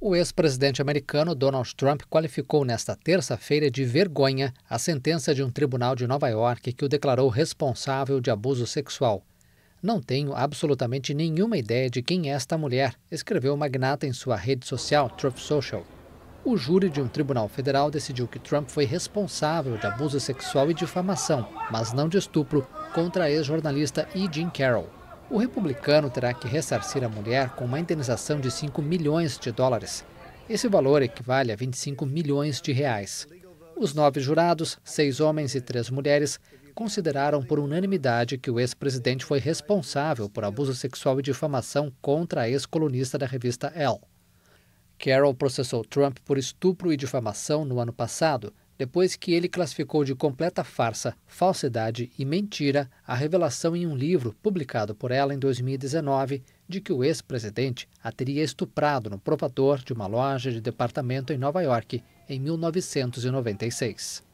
O ex-presidente americano Donald Trump qualificou nesta terça-feira de vergonha a sentença de um tribunal de Nova York que o declarou responsável de abuso sexual. Não tenho absolutamente nenhuma ideia de quem é esta mulher, escreveu o magnata em sua rede social Trump Social. O júri de um tribunal federal decidiu que Trump foi responsável de abuso sexual e difamação, mas não de estupro, contra a ex-jornalista E. Jean Carroll. O republicano terá que ressarcir a mulher com uma indenização de 5 milhões de dólares. Esse valor equivale a 25 milhões de reais. Os nove jurados, seis homens e três mulheres, consideraram por unanimidade que o ex-presidente foi responsável por abuso sexual e difamação contra a ex-colunista da revista Elle. Carroll processou Trump por estupro e difamação no ano passado depois que ele classificou de completa farsa, falsidade e mentira a revelação em um livro publicado por ela em 2019 de que o ex-presidente a teria estuprado no propator de uma loja de departamento em Nova York em 1996.